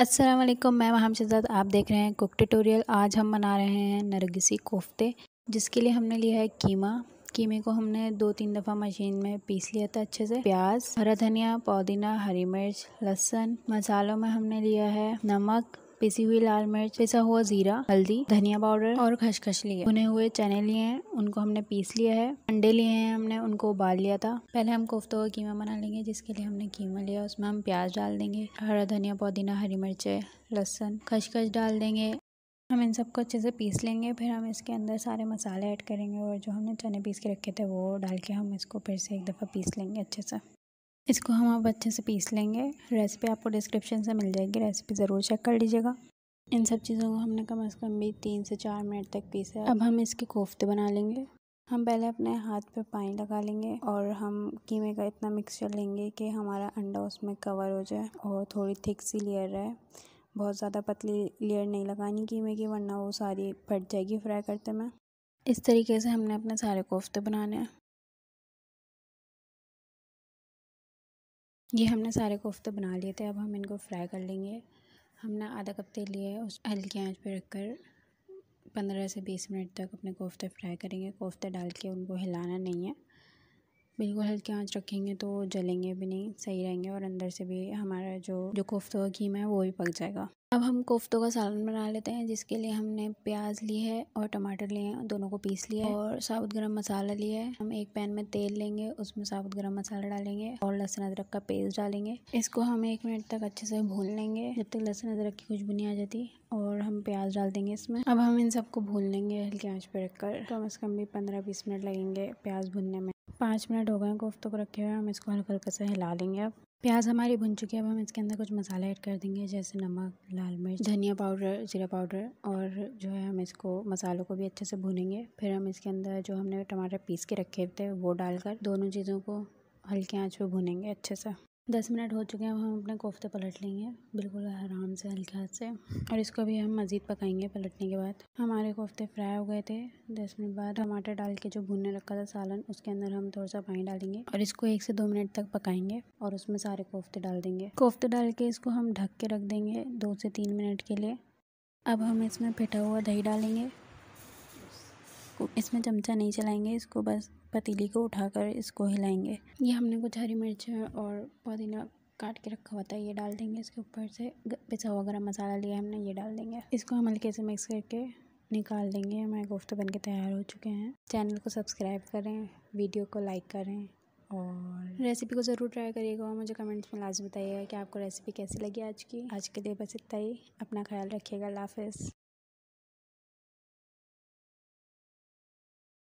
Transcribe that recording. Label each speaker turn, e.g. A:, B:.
A: असलम मैं महम शजाद आप देख रहे हैं कुक ट्यूटोरियल आज हम बना रहे हैं नरगिसी कोफ्ते जिसके लिए हमने लिया है कीमा कीमे को हमने दो तीन दफ़ा मशीन में पीस लिया था अच्छे से प्याज हरा धनिया पुदीना हरी मिर्च लहसुन मसालों में हमने लिया है नमक पिसी हुई लाल मिर्च पिसा हुआ जीरा हल्दी धनिया पाउडर और खसखस लिए भुने हुए चने लिए हैं उनको हमने पीस लिया है अंडे लिए हैं हमने उनको उबाल लिया था पहले हम कोफ्तों का कीमा बना लेंगे जिसके लिए हमने कीमा लिया उसमें हम प्याज डाल देंगे हरा धनिया पुदीना हरी मिर्चें लहसुन खसखस डाल देंगे हम इन सबको अच्छे से पीस लेंगे फिर हम इसके अंदर सारे मसाले ऐड करेंगे और जो हमने चने पीस के रखे थे वो डाल के हम इसको फिर से एक दफ़ा पीस लेंगे अच्छे से इसको हम अब अच्छे से पीस लेंगे रेसिपी आपको डिस्क्रिप्शन से मिल जाएगी रेसिपी ज़रूर चेक कर लीजिएगा इन सब चीज़ों को हमने कम अज़ कम भी तीन से चार मिनट तक पीसा अब हम इसके कोफ्ते बना लेंगे हम पहले अपने हाथ पे पानी लगा लेंगे और हम कीमे का इतना मिक्सचर लेंगे कि हमारा अंडा उसमें कवर हो जाए और थोड़ी थिक सी लेयर रहे बहुत ज़्यादा पतली लेयर नहीं लगानी कीमे की वरना वो सारी फट जाएगी फ्राई करते में इस तरीके से हमने अपने सारे कोफ्ते बनाने हैं ये हमने सारे कोफ्ते बना लिए थे अब हम इनको फ्राई कर लेंगे हमने आधा कप तेल लिए उस हल्की आंच पर रखकर पंद्रह से बीस मिनट तक अपने कोफ्ते फ्राई करेंगे कोफ्ते डाल के उनको हिलाना नहीं है बिल्कुल हल्की आँच रखेंगे तो जलेंगे भी नहीं सही रहेंगे और अंदर से भी हमारा जो जो कोफ्तों का घीमा है वो भी पक जाएगा अब हम कोफ्तों का सालन बना लेते हैं जिसके लिए हमने प्याज ली है और टमाटर लिए हैं दोनों को पीस लिया है और साबुत गरम मसाला लिया है हम एक पैन में तेल लेंगे उसमें साबुत गरम मसाला डालेंगे और लहसुन अदरक का पेस्ट डालेंगे इसको हम एक मिनट तक अच्छे से भून लेंगे जब तक लहसुन अदरक की खुशबू आ जाती और हम प्याज डाल देंगे इसमें अब हम इन सबको भून लेंगे हल्की आँच पर रखकर कम अज़ कम भी पंद्रह बीस मिनट लगेंगे प्याज भूनने में पाँच मिनट हो गए कोफ्तों को रखे हुए हम इसको हल्का हल्का सा हिला लेंगे अब प्याज हमारी भुन चुकी है अब हम इसके अंदर कुछ मसाला ऐड कर देंगे जैसे नमक लाल मिर्च धनिया पाउडर जीरा पाउडर और जो है हम इसको मसालों को भी अच्छे से भूनेंगे फिर हम इसके अंदर जो हमने टमाटर पीस के रखे थे वो डालकर दोनों चीज़ों को हल्के आँच पर भूनेंगे अच्छे से दस मिनट हो चुके हैं हम अपने कोफ्ते पलट लेंगे बिल्कुल आराम से हल्के हाथ से और इसको भी हम मज़ीद पकाएंगे पलटने के बाद हमारे कोफ्ते फ्राई हो गए थे दस मिनट बाद टमाटर डाल के जो भुनने रखा था सालन उसके अंदर हम थोड़ा सा पानी डालेंगे और इसको एक से दो मिनट तक पकाएंगे और उसमें सारे कोफ्ते डाल देंगे कोफ्ते डाल के इसको हम ढक के रख देंगे दो से तीन मिनट के लिए अब हम इसमें फिटा हुआ दही डालेंगे इसको इसमें चमचा नहीं चलाएंगे इसको बस पतीली को उठाकर इसको हिलाएंगे ये हमने कुछ हरी मिर्च और पुदीना काट के रखा हुआ था ये डाल देंगे इसके ऊपर से पिसा हुआ गरम मसाला लिया हमने ये डाल देंगे इसको हम हल्के से मिक्स करके निकाल देंगे हमारे कोफ्ते बन के तैयार हो चुके हैं चैनल को सब्सक्राइब करें वीडियो को लाइक करें और रेसिपी को ज़रूर ट्राई करिएगा और मुझे कमेंट्स में लाजम बताइएगा कि आपको रेसिपी कैसी लगी आज की आज के लिए बस इतना ही अपना ख्याल रखिएगा लाफिज़